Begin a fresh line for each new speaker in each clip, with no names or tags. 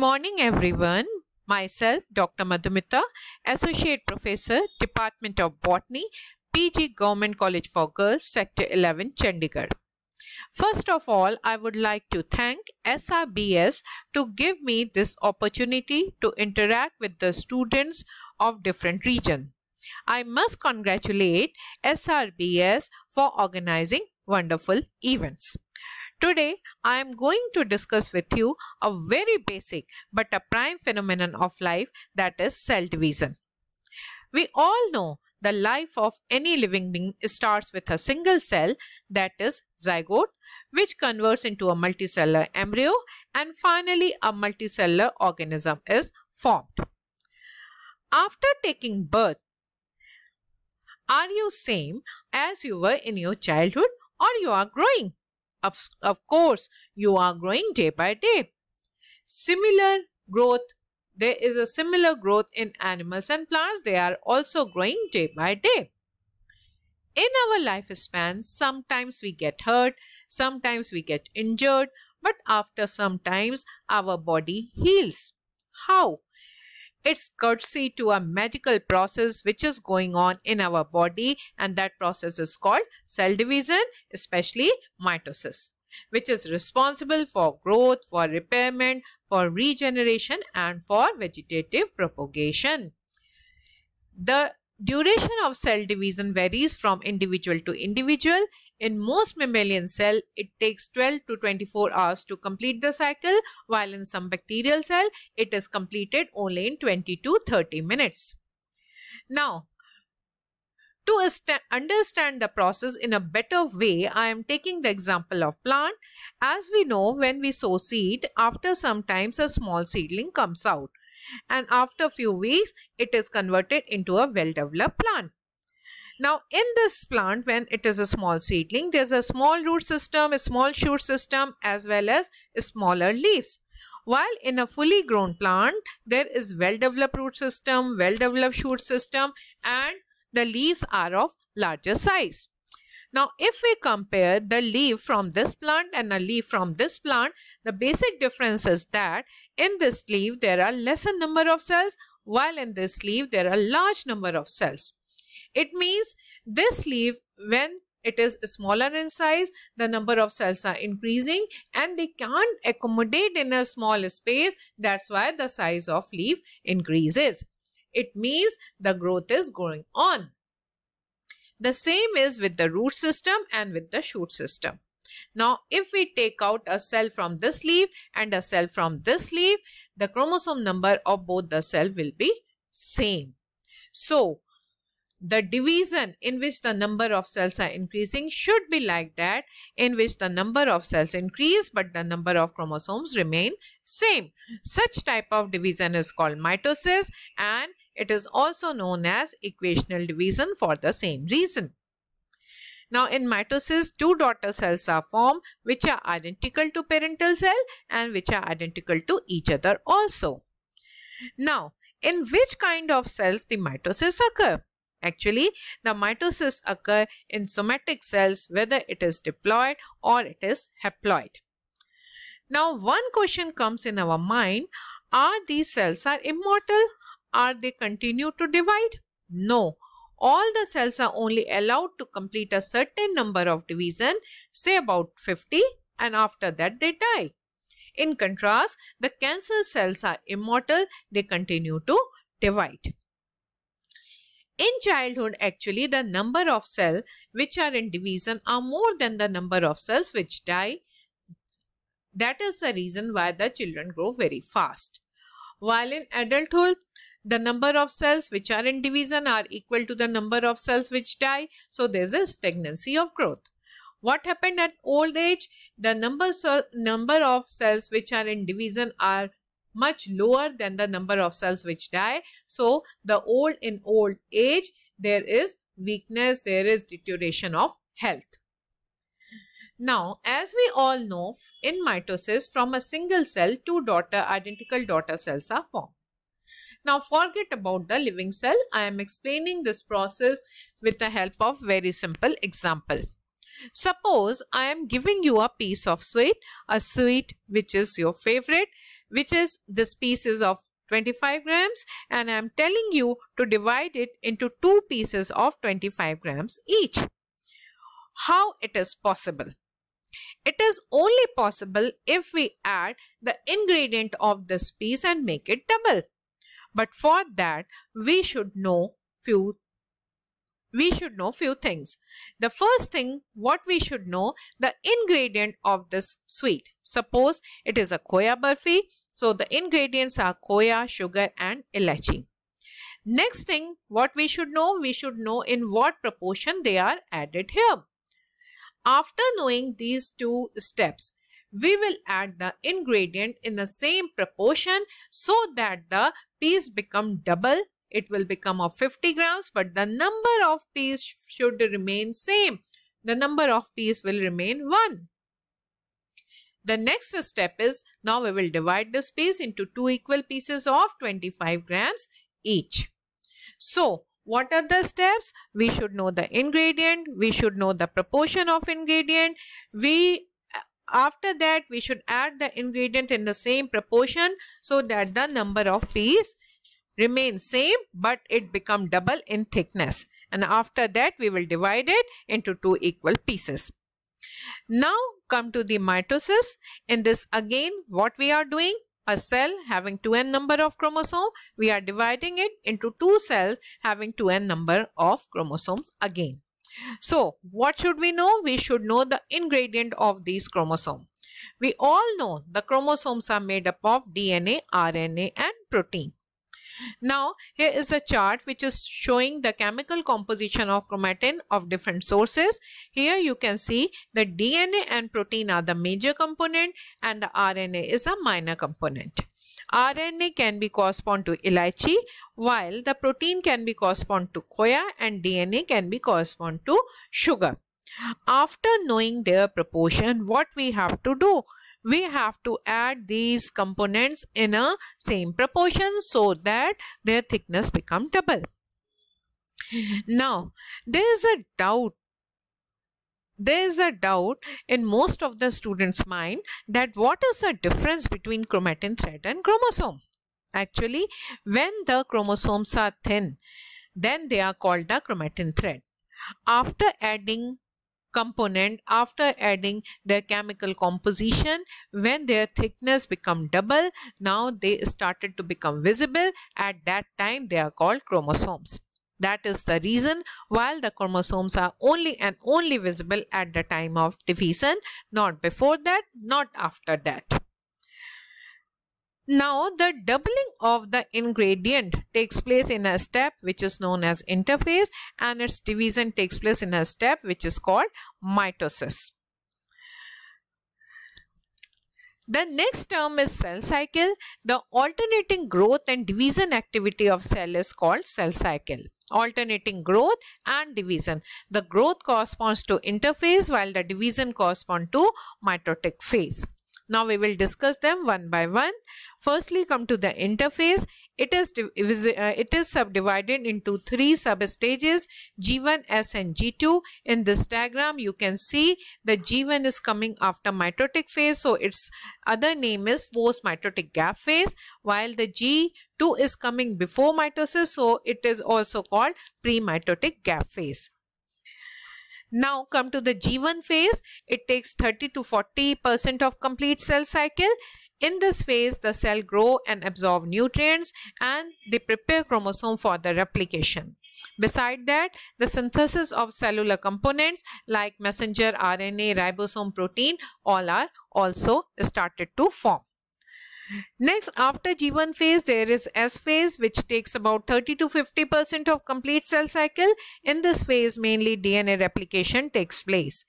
morning, everyone. Myself, Dr. Madhumita, Associate Professor, Department of Botany, PG Government College for Girls, Sector 11, Chandigarh. First of all, I would like to thank SRBS to give me this opportunity to interact with the students of different region. I must congratulate SRBS for organizing wonderful events. Today, I am going to discuss with you a very basic but a prime phenomenon of life that is cell division. We all know the life of any living being starts with a single cell that is zygote which converts into a multicellular embryo and finally a multicellular organism is formed. After taking birth, are you same as you were in your childhood or you are growing? Of, of course, you are growing day by day. Similar growth, there is a similar growth in animals and plants. They are also growing day by day. In our lifespan, sometimes we get hurt, sometimes we get injured, but after some times, our body heals. How? It's courtesy to a magical process which is going on in our body and that process is called cell division, especially mitosis which is responsible for growth, for repairment, for regeneration and for vegetative propagation. The duration of cell division varies from individual to individual. In most mammalian cell, it takes 12 to 24 hours to complete the cycle, while in some bacterial cell, it is completed only in 20 to 30 minutes. Now, to understand the process in a better way, I am taking the example of plant. As we know, when we sow seed, after some time a small seedling comes out and after few weeks, it is converted into a well-developed plant. Now in this plant when it is a small seedling there's a small root system, a small shoot system as well as smaller leaves. While in a fully grown plant there is well developed root system, well developed shoot system and the leaves are of larger size. Now, if we compare the leaf from this plant and a leaf from this plant, the basic difference is that in this leaf there are lesser number of cells while in this leaf there are large number of cells. It means this leaf when it is smaller in size, the number of cells are increasing and they can't accommodate in a small space. That's why the size of leaf increases. It means the growth is going on. The same is with the root system and with the shoot system. Now, if we take out a cell from this leaf and a cell from this leaf, the chromosome number of both the cell will be same. So, the division in which the number of cells are increasing should be like that in which the number of cells increase but the number of chromosomes remain same. Such type of division is called mitosis and it is also known as equational division for the same reason. Now in mitosis, two daughter cells are formed which are identical to parental cell and which are identical to each other also. Now in which kind of cells the mitosis occur? Actually, the mitosis occur in somatic cells whether it is diploid or it is haploid. Now, one question comes in our mind, are these cells are immortal? Are they continue to divide? No. All the cells are only allowed to complete a certain number of division, say about 50 and after that they die. In contrast, the cancer cells are immortal, they continue to divide. In childhood, actually, the number of cells which are in division are more than the number of cells which die. That is the reason why the children grow very fast. While in adulthood, the number of cells which are in division are equal to the number of cells which die. So, there is a stagnancy of growth. What happened at old age? The number, number of cells which are in division are much lower than the number of cells which die. So the old in old age, there is weakness, there is deterioration of health. Now, as we all know, in mitosis, from a single cell, two daughter identical daughter cells are formed. Now, forget about the living cell. I am explaining this process with the help of very simple example. Suppose I am giving you a piece of sweet, a sweet which is your favorite which is this piece is of 25 grams and I am telling you to divide it into two pieces of 25 grams each. How it is possible? It is only possible if we add the ingredient of this piece and make it double. But for that, we should know few we should know few things. The first thing what we should know the ingredient of this sweet. Suppose it is a koya burfi. So the ingredients are koya, sugar and elachi. Next thing what we should know we should know in what proportion they are added here. After knowing these two steps we will add the ingredient in the same proportion so that the piece become double it will become of 50 grams but the number of peas should remain same. The number of peas will remain 1. The next step is now we will divide this piece into two equal pieces of 25 grams each. So what are the steps? We should know the ingredient. We should know the proportion of ingredient. We after that we should add the ingredient in the same proportion so that the number of peas remains same but it become double in thickness and after that we will divide it into two equal pieces. Now come to the mitosis. In this again what we are doing? A cell having 2n number of chromosome, we are dividing it into two cells having 2n number of chromosomes again. So what should we know? We should know the ingredient of these chromosomes. We all know the chromosomes are made up of DNA, RNA and protein. Now here is a chart which is showing the chemical composition of chromatin of different sources. Here you can see the DNA and protein are the major component and the RNA is a minor component. RNA can be correspond to elychee while the protein can be correspond to coia and DNA can be correspond to sugar. After knowing their proportion, what we have to do? we have to add these components in a same proportion so that their thickness become double. Now, there is a doubt there is a doubt in most of the students' mind that what is the difference between chromatin thread and chromosome? Actually, when the chromosomes are thin, then they are called the chromatin thread. After adding component after adding their chemical composition when their thickness become double now they started to become visible at that time they are called chromosomes that is the reason while the chromosomes are only and only visible at the time of division, not before that, not after that. Now the doubling of the ingredient takes place in a step which is known as interphase and its division takes place in a step which is called mitosis. The next term is cell cycle. The alternating growth and division activity of cell is called cell cycle. Alternating growth and division. The growth corresponds to interphase while the division corresponds to mitotic phase. Now we will discuss them one by one. Firstly, come to the interface. It is, uh, it is subdivided into three sub stages: G1, S and G2. In this diagram, you can see the G1 is coming after mitotic phase. So its other name is forced mitotic gap phase while the G2 is coming before mitosis. So it is also called pre-mitotic gap phase. Now come to the G1 phase. It takes 30 to 40% of complete cell cycle. In this phase, the cell grow and absorb nutrients and they prepare chromosome for the replication. Beside that, the synthesis of cellular components like messenger RNA, ribosome protein all are also started to form. Next, after G1 phase, there is S phase, which takes about 30 to 50% of complete cell cycle. In this phase, mainly DNA replication takes place.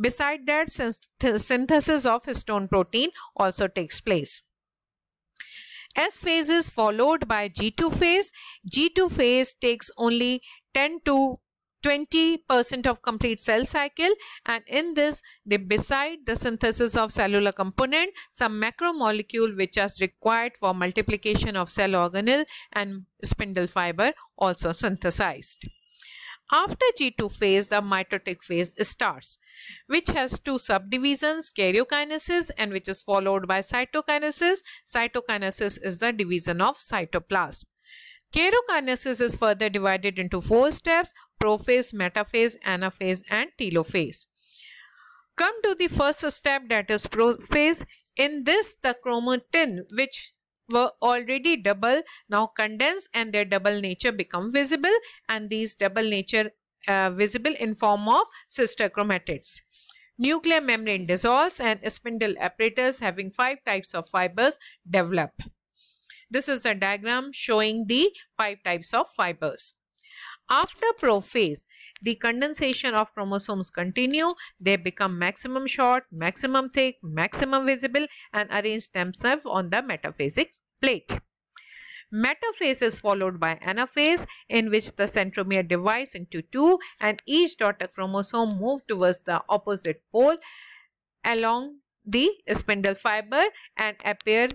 Beside that, synthesis of histone protein also takes place. S phase is followed by G2 phase. G2 phase takes only 10 to 20% of complete cell cycle and in this they beside the synthesis of cellular component some macromolecule which are required for multiplication of cell organelle and spindle fiber also synthesized. After G2 phase, the mitotic phase starts, which has two subdivisions, karyokinesis and which is followed by cytokinesis. Cytokinesis is the division of cytoplasm. Karyokinesis is further divided into four steps, prophase, metaphase, anaphase and telophase. Come to the first step that is prophase. In this the chromatin which were already double now condense and their double nature become visible and these double nature uh, visible in form of sister chromatids. Nuclear membrane dissolves and spindle apparatus having five types of fibers develop. This is a diagram showing the five types of fibers. After prophase, the condensation of chromosomes continue. They become maximum short, maximum thick, maximum visible and arrange themselves on the metaphasic plate. Metaphase is followed by anaphase in which the centromere divides into two and each daughter chromosome moves towards the opposite pole along the spindle fiber and appear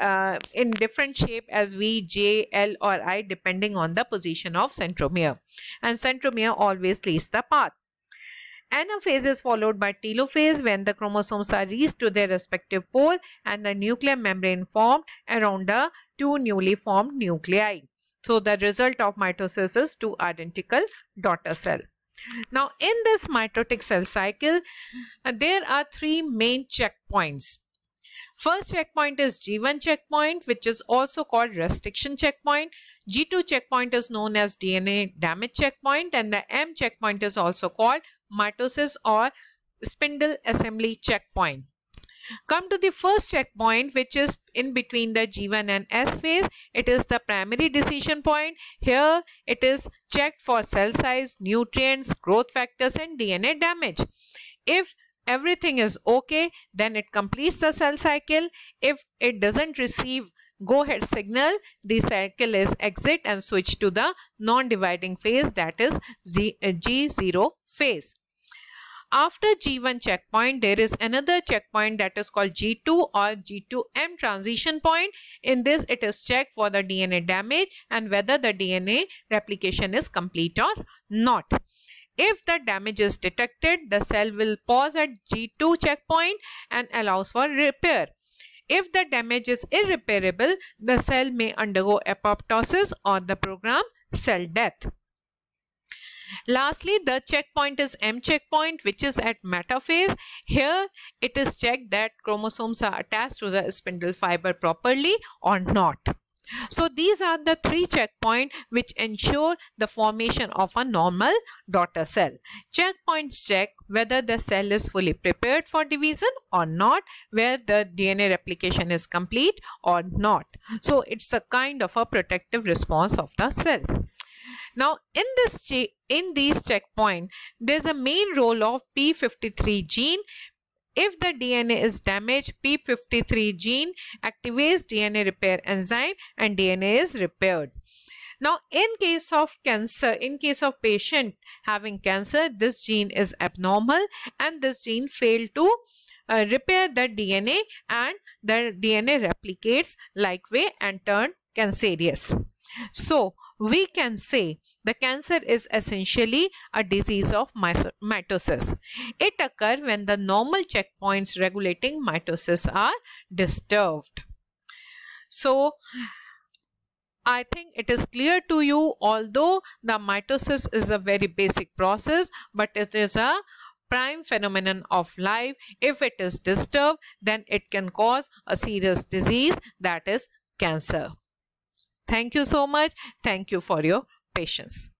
uh, in different shape as V, J, L or I depending on the position of centromere. And centromere always leads the path. Anaphase is followed by telophase when the chromosomes are reached to their respective pole and the nuclear membrane formed around the two newly formed nuclei. So the result of mitosis is two identical daughter cell. Now in this mitotic cell cycle, uh, there are three main checkpoints. First checkpoint is G1 checkpoint, which is also called restriction checkpoint. G2 checkpoint is known as DNA damage checkpoint and the M checkpoint is also called mitosis or spindle assembly checkpoint. Come to the first checkpoint which is in between the G1 and S phase. It is the primary decision point. Here it is checked for cell size, nutrients, growth factors and DNA damage. If everything is okay, then it completes the cell cycle. If it doesn't receive go ahead signal, the cycle is exit and switch to the non-dividing phase that is uh, G, 0 phase. After G1 checkpoint, there is another checkpoint that is called G2 or G2M transition point. In this, it is checked for the DNA damage and whether the DNA replication is complete or not. If the damage is detected, the cell will pause at G2 checkpoint and allows for repair. If the damage is irreparable, the cell may undergo apoptosis or the program cell death. Lastly, the checkpoint is M checkpoint which is at metaphase. Here it is checked that chromosomes are attached to the spindle fiber properly or not. So these are the three checkpoints which ensure the formation of a normal daughter cell. Checkpoints check whether the cell is fully prepared for division or not, where the DNA replication is complete or not. So it's a kind of a protective response of the cell. Now in this in these checkpoint, there's a main role of P53 gene if the DNA is damaged, P53 gene activates DNA repair enzyme and DNA is repaired. Now, in case of cancer, in case of patient having cancer, this gene is abnormal and this gene failed to uh, repair the DNA and the DNA replicates like way and turn cancerous. So, we can say the cancer is essentially a disease of mitosis. It occurs when the normal checkpoints regulating mitosis are disturbed. So, I think it is clear to you although the mitosis is a very basic process but it is a prime phenomenon of life. If it is disturbed then it can cause a serious disease that is cancer. Thank you so much. Thank you for your patience.